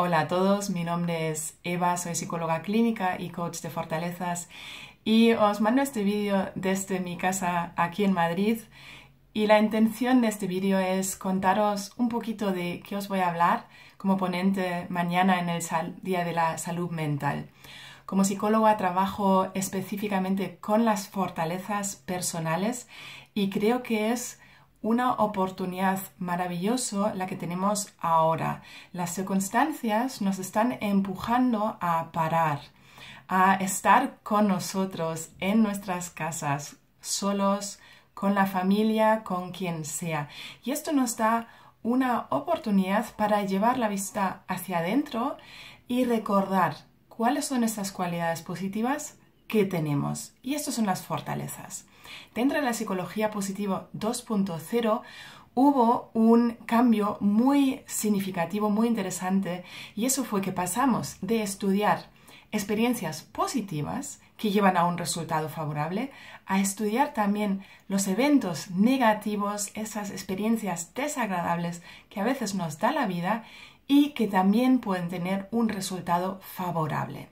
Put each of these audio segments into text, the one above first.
Hola a todos, mi nombre es Eva, soy psicóloga clínica y coach de fortalezas y os mando este vídeo desde mi casa aquí en Madrid y la intención de este vídeo es contaros un poquito de qué os voy a hablar como ponente mañana en el Día de la Salud Mental. Como psicóloga trabajo específicamente con las fortalezas personales y creo que es una oportunidad maravillosa la que tenemos ahora. Las circunstancias nos están empujando a parar, a estar con nosotros en nuestras casas, solos, con la familia, con quien sea. Y esto nos da una oportunidad para llevar la vista hacia adentro y recordar cuáles son esas cualidades positivas que tenemos. Y estas son las fortalezas. Dentro de la psicología positiva 2.0 hubo un cambio muy significativo, muy interesante, y eso fue que pasamos de estudiar experiencias positivas que llevan a un resultado favorable, a estudiar también los eventos negativos, esas experiencias desagradables que a veces nos da la vida y que también pueden tener un resultado favorable.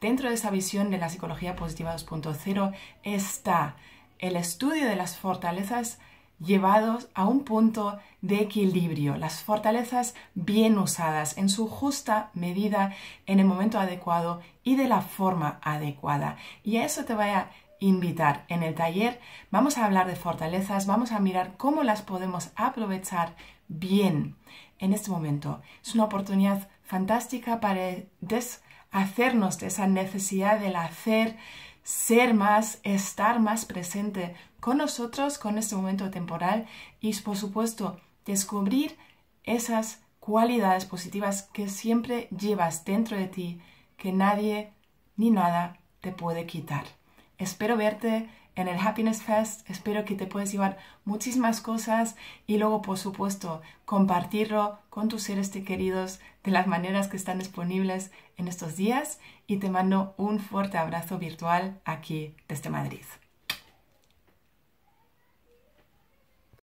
Dentro de esa visión de la psicología positiva 2.0 está el estudio de las fortalezas llevados a un punto de equilibrio, las fortalezas bien usadas en su justa medida, en el momento adecuado y de la forma adecuada. Y a eso te voy a invitar. En el taller vamos a hablar de fortalezas, vamos a mirar cómo las podemos aprovechar bien en este momento. Es una oportunidad fantástica para des hacernos de esa necesidad del hacer, ser más, estar más presente con nosotros, con este momento temporal y, por supuesto, descubrir esas cualidades positivas que siempre llevas dentro de ti, que nadie ni nada te puede quitar. Espero verte en el Happiness Fest. Espero que te puedas llevar muchísimas cosas y luego, por supuesto, compartirlo con tus seres queridos de las maneras que están disponibles en estos días. Y te mando un fuerte abrazo virtual aquí desde Madrid.